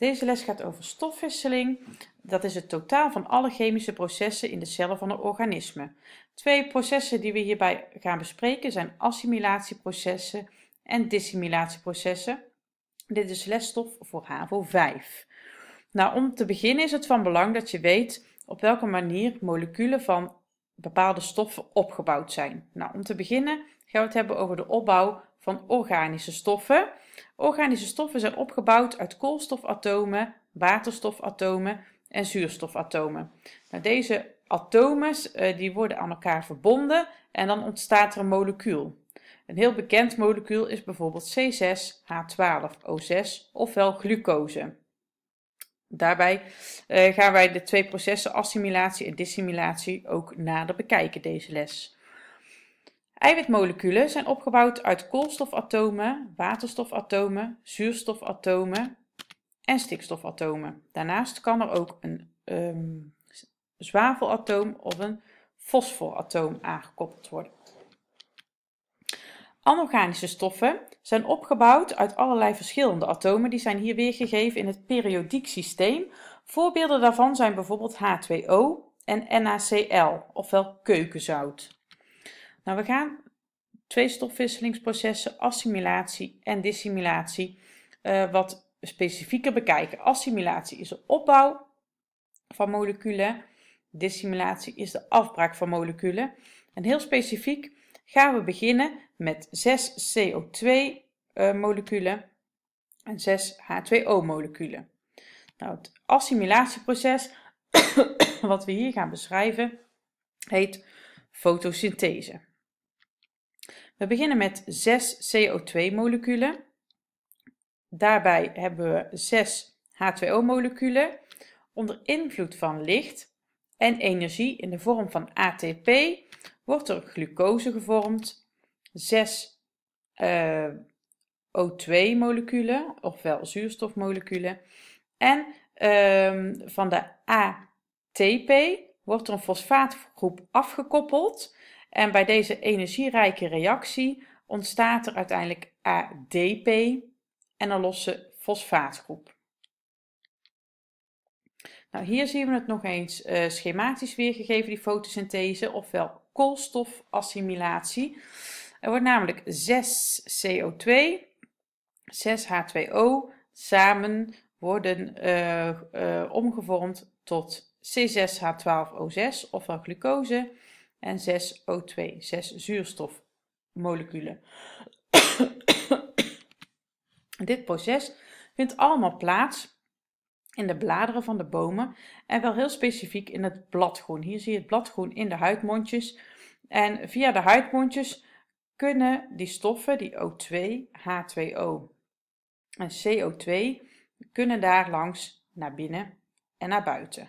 Deze les gaat over stofwisseling. Dat is het totaal van alle chemische processen in de cellen van een organisme. Twee processen die we hierbij gaan bespreken zijn assimilatieprocessen en dissimilatieprocessen. Dit is lesstof voor HAVO 5. Nou, om te beginnen is het van belang dat je weet op welke manier moleculen van bepaalde stoffen opgebouwd zijn. Nou, om te beginnen gaan we het hebben over de opbouw van organische stoffen. Organische stoffen zijn opgebouwd uit koolstofatomen, waterstofatomen en zuurstofatomen. Nou, deze atomen eh, die worden aan elkaar verbonden en dan ontstaat er een molecuul. Een heel bekend molecuul is bijvoorbeeld C6H12O6 ofwel glucose. Daarbij eh, gaan wij de twee processen assimilatie en dissimilatie ook nader bekijken deze les. Eiwitmoleculen zijn opgebouwd uit koolstofatomen, waterstofatomen, zuurstofatomen en stikstofatomen. Daarnaast kan er ook een ehm, zwavelatoom of een fosforatoom aangekoppeld worden. Anorganische stoffen zijn opgebouwd uit allerlei verschillende atomen. Die zijn hier weergegeven in het periodiek systeem. Voorbeelden daarvan zijn bijvoorbeeld H2O en NaCl, ofwel keukenzout. Nou, we gaan twee stofwisselingsprocessen, assimilatie en dissimilatie, eh, wat specifieker bekijken. Assimilatie is de opbouw van moleculen, dissimilatie is de afbraak van moleculen. En heel specifiek gaan we beginnen met 6 CO2-moleculen eh, en 6 H2O-moleculen. Nou, het assimilatieproces wat we hier gaan beschrijven heet fotosynthese. We beginnen met 6 CO2-moleculen. Daarbij hebben we 6 H2O-moleculen onder invloed van licht en energie in de vorm van ATP wordt er glucose gevormd zes eh, O2-moleculen, ofwel zuurstofmoleculen. En ehm, van de ATP wordt er een fosfaatgroep afgekoppeld. En bij deze energierijke reactie ontstaat er uiteindelijk ADP en een losse fosfaatgroep. Nou, hier zien we het nog eens eh, schematisch weergegeven, die fotosynthese, ofwel koolstofassimilatie. Er wordt namelijk 6 CO2, 6 H2O samen worden eh, eh, omgevormd tot C6H12O6, ofwel glucose, en 6O2, 6 zuurstofmoleculen. Dit proces vindt allemaal plaats in de bladeren van de bomen en wel heel specifiek in het bladgroen. Hier zie je het bladgroen in de huidmondjes. En via de huidmondjes kunnen die stoffen, die O2, H2O en CO2, kunnen daar langs naar binnen en naar buiten.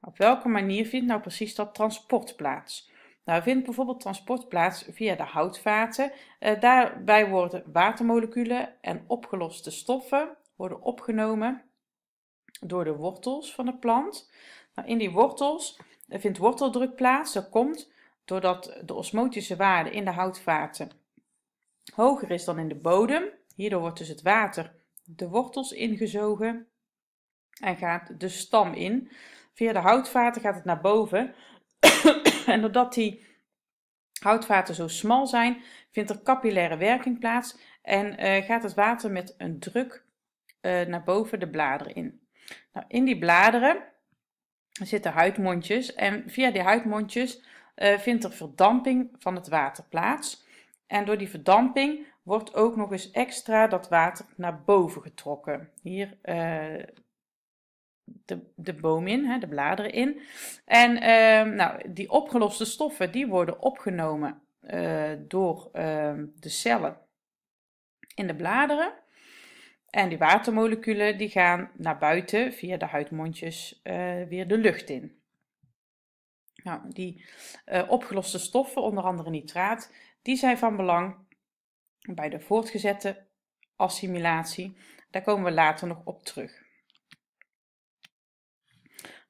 Op welke manier vindt nou precies dat transport plaats? Nou vindt bijvoorbeeld transport plaats via de houtvaten. Eh, daarbij worden watermoleculen en opgeloste stoffen worden opgenomen door de wortels van de plant. Nou, in die wortels vindt worteldruk plaats. Dat komt doordat de osmotische waarde in de houtvaten hoger is dan in de bodem. Hierdoor wordt dus het water de wortels ingezogen en gaat de stam in. Via de houtvaten gaat het naar boven. en doordat die houtvaten zo smal zijn, vindt er capillaire werking plaats en eh, gaat het water met een druk eh, naar boven de bladeren in. Nou, in die bladeren zitten huidmondjes en via die huidmondjes eh, vindt er verdamping van het water plaats. En door die verdamping wordt ook nog eens extra dat water naar boven getrokken. Hier eh, de, de, boom in, hè, de bladeren in. En ehm, nou, die opgeloste stoffen die worden opgenomen eh, door ehm, de cellen in de bladeren. En die watermoleculen die gaan naar buiten via de huidmondjes weer de lucht in. Nou, die eh, opgeloste stoffen, onder andere nitraat, die zijn van belang bij de voortgezette assimilatie. Daar komen we later nog op terug.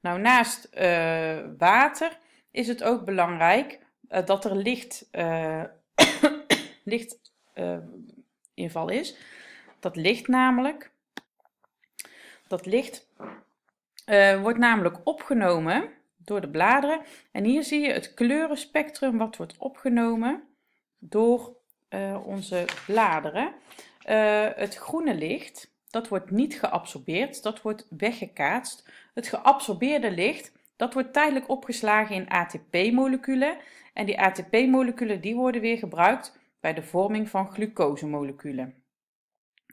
Nou, naast eh, water is het ook belangrijk eh, dat er licht, lichtinval is. Dat licht namelijk, dat licht wordt namelijk opgenomen door de bladeren. En hier zie je het kleurenspectrum wat wordt opgenomen door eh, onze bladeren. Eh, het groene licht, dat wordt niet geabsorbeerd, dat wordt weggekaatst. Het geabsorbeerde licht, dat wordt tijdelijk opgeslagen in ATP-moleculen. En die ATP-moleculen die worden weer gebruikt bij de vorming van glucosemoleculen.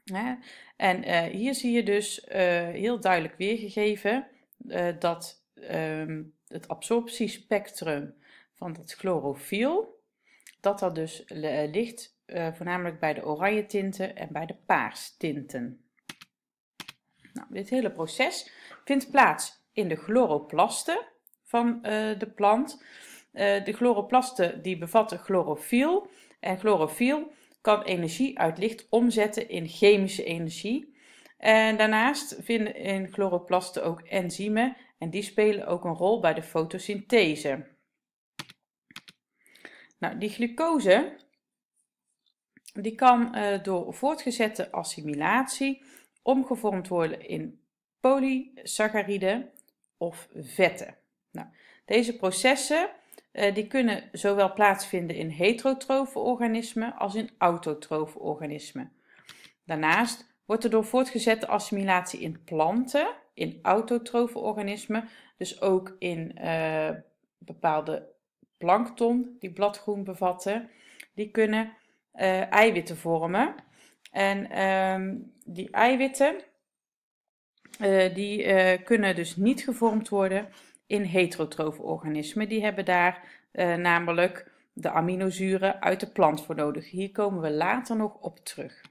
Hè? En eh, hier zie je dus heel duidelijk weergegeven dat ehm, het absorptiespectrum van het chlorofiel, dat dat dus eh, ligt eh, voornamelijk bij de oranje tinten en bij de paars tinten. Nou, dit hele proces vindt plaats in de chloroplasten van eh, de plant. de chloroplasten die bevatten chlorofiel en chlorofiel kan energie uit licht omzetten in chemische energie. En daarnaast vinden in chloroplasten ook enzymen en die spelen ook een rol bij de fotosynthese. Nou, die glucose die kan eh, door voortgezette assimilatie omgevormd worden in polysacchariden of vetten. Nou, deze processen eh, die kunnen zowel plaatsvinden in heterotrofe organismen als in autotrofe organismen. Daarnaast wordt er door voortgezette assimilatie in planten in autotrofe organismen, dus ook in eh, bepaalde plankton die bladgroen bevatten, die kunnen eh, eiwitten vormen. En ehm, die eiwitten eh, die kunnen dus niet gevormd worden in heterotrofe organismen. Die hebben daar namelijk de aminozuren uit de plant voor nodig. Hier komen we later nog op terug.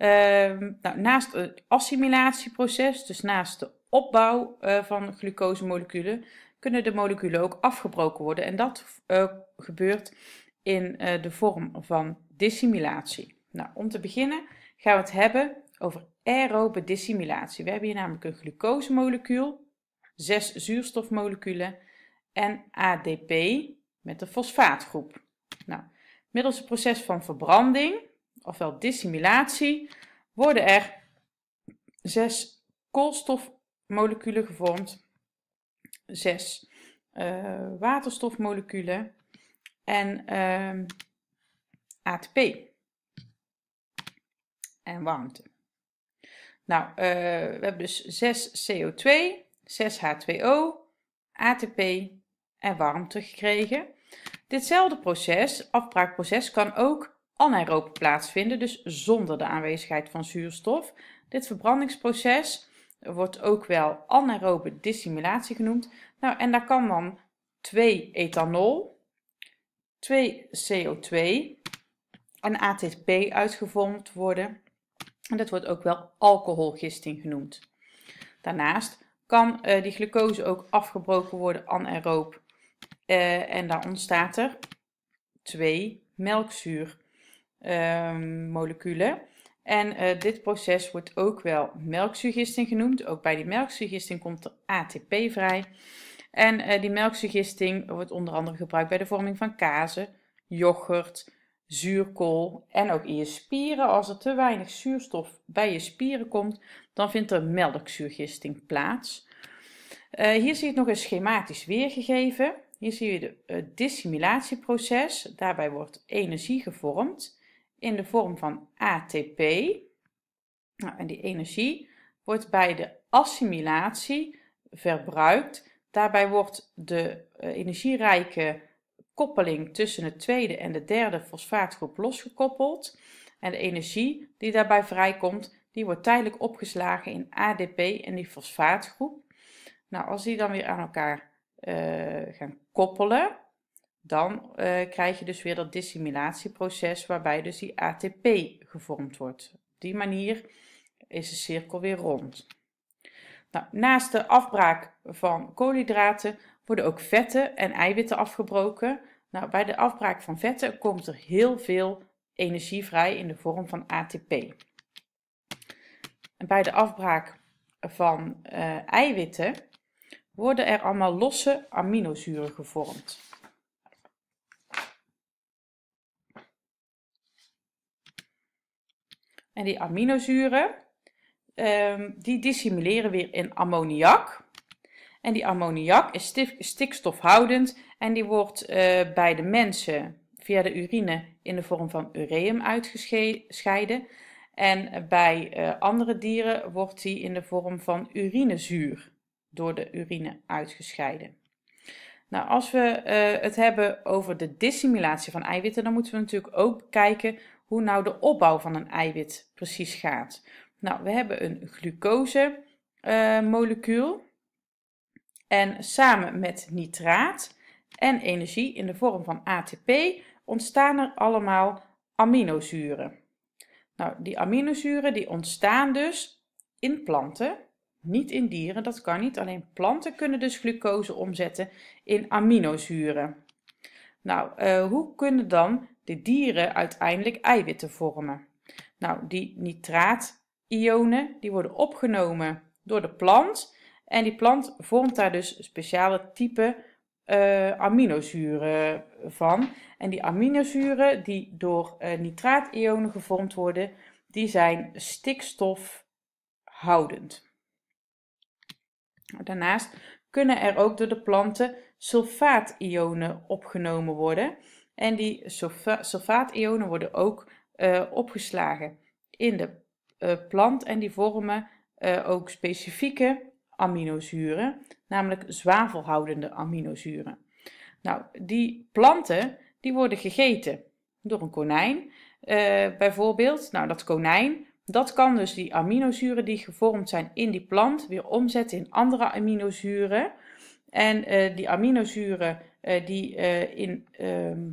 Ehm, nou, naast het assimilatieproces, dus naast de opbouw uh, van glucosemoleculen, kunnen de moleculen ook afgebroken worden. En dat eh, gebeurt in eh, de vorm van dissimilatie. Nou, om te beginnen gaan we het hebben over aerobe dissimilatie. We hebben hier namelijk een glucosemolecuul, zes zuurstofmoleculen en ADP met de fosfaatgroep. Nou, middels het proces van verbranding ofwel dissimilatie, worden er zes koolstofmoleculen gevormd, zes eh, waterstofmoleculen en eh, ATP en warmte. Nou, eh, we hebben dus 6 CO2, 6 H2O, ATP en warmte gekregen. Ditzelfde proces, afbraakproces, kan ook anaeroop plaatsvinden, dus zonder de aanwezigheid van zuurstof. Dit verbrandingsproces wordt ook wel anaerobe dissimulatie genoemd. Nou, en daar kan dan 2 ethanol, 2 CO2 en ATP uitgevormd worden. En dat wordt ook wel alcoholgisting genoemd. Daarnaast kan eh, die glucose ook afgebroken worden anaeroop. Eh, en daar ontstaat er 2 melkzuur. Ehm, moleculen. En eh, dit proces wordt ook wel melksugisting genoemd. Ook bij die melkzuurgisting komt er ATP vrij. En eh, die melksugisting wordt onder andere gebruikt bij de vorming van kazen, yoghurt, zuurkool en ook in je spieren. Als er te weinig zuurstof bij je spieren komt, dan vindt er melkzuurgisting plaats. Eh, hier zie je het nog eens schematisch weergegeven. Hier zie je het uh, dissimilatieproces. Daarbij wordt energie gevormd in de vorm van ATP. Nou, en die energie wordt bij de assimilatie verbruikt. Daarbij wordt de eh, energierijke koppeling tussen het tweede en de derde fosfaatgroep losgekoppeld. En de energie die daarbij vrijkomt, die wordt tijdelijk opgeslagen in ADP en die fosfaatgroep. Nou, als die dan weer aan elkaar eh, gaan koppelen, dan eh, krijg je dus weer dat dissimilatieproces waarbij dus die ATP gevormd wordt. Op die manier is de cirkel weer rond. Nou, naast de afbraak van koolhydraten worden ook vetten en eiwitten afgebroken. Nou, bij de afbraak van vetten komt er heel veel energie vrij in de vorm van ATP. En bij de afbraak van eh, eiwitten worden er allemaal losse aminozuren gevormd. En die aminozuren, um, die dissimuleren weer in ammoniak. En die ammoniak is stikstofhoudend en die wordt eh, bij de mensen via de urine in de vorm van ureum uitgescheiden. En bij eh, andere dieren wordt die in de vorm van urinezuur door de urine uitgescheiden. Nou, als we eh, het hebben over de dissimulatie van eiwitten, dan moeten we natuurlijk ook kijken hoe nou de opbouw van een eiwit precies gaat. Nou, we hebben een glucose eh, molecuul en samen met nitraat en energie in de vorm van ATP ontstaan er allemaal aminozuren. Nou, die aminozuren die ontstaan dus in planten, niet in dieren, dat kan niet. Alleen planten kunnen dus glucose omzetten in aminozuren. Nou, eh, hoe kunnen dan de dieren uiteindelijk eiwitten vormen. Nou, die nitraationen die worden opgenomen door de plant en die plant vormt daar dus speciale type eh, aminozuren van. En die aminozuren die door uh, eh, ionen gevormd worden, die zijn stikstofhoudend. Daarnaast kunnen er ook door de planten sulfaationen opgenomen worden. En die sulfaationen worden ook eh, opgeslagen in de eh, plant en die vormen eh, ook specifieke aminozuren, namelijk zwavelhoudende aminozuren. Nou, die planten die worden gegeten door een konijn bijvoorbeeld. Nou, dat konijn dat kan dus die aminozuren die gevormd zijn in die plant weer omzetten in andere aminozuren. En die aminozuren die in ehm,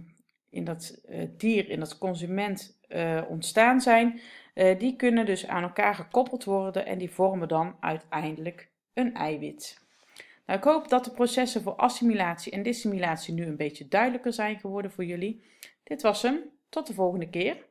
in dat eh, dier, in dat consument eh, ontstaan zijn, eh, die kunnen dus aan elkaar gekoppeld worden en die vormen dan uiteindelijk een eiwit. Nou, ik hoop dat de processen voor assimilatie en dissimilatie nu een beetje duidelijker zijn geworden voor jullie. Dit was hem. Tot de volgende keer.